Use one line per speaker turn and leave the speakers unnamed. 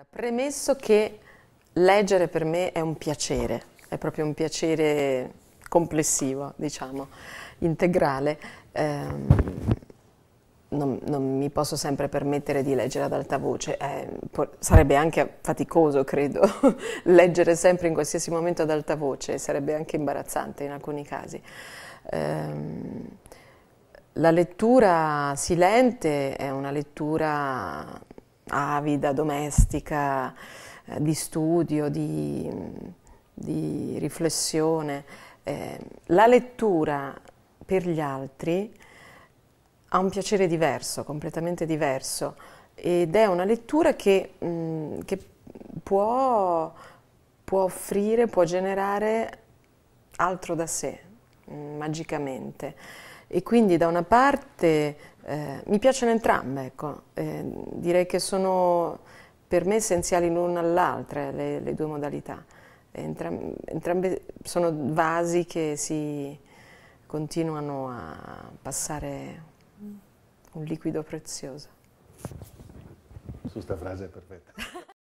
Allora, premesso che leggere per me è un piacere, è proprio un piacere complessivo, diciamo, integrale. Ehm, non, non, mi posso sempre permettere di leggere ad alta voce, eh, sarebbe anche faticoso, credo, leggere sempre in qualsiasi momento ad alta voce, sarebbe anche imbarazzante in alcuni casi. Eh, la lettura silente è una lettura avida, domestica, eh, di studio, di, di riflessione. Eh, la lettura per gli altri ha un piacere diverso, completamente diverso, ed è una lettura che, mh, mm, che può, può, offrire, può generare altro da sé, mh, magicamente. E quindi da una parte eh, mi piacciono entrambe, ecco. eh, direi che sono per me essenziali l'una all'altra le, le, due modalità. Entram entrambe sono vasi che si continuano a passare un liquido prezioso. Su sta frase è perfetta.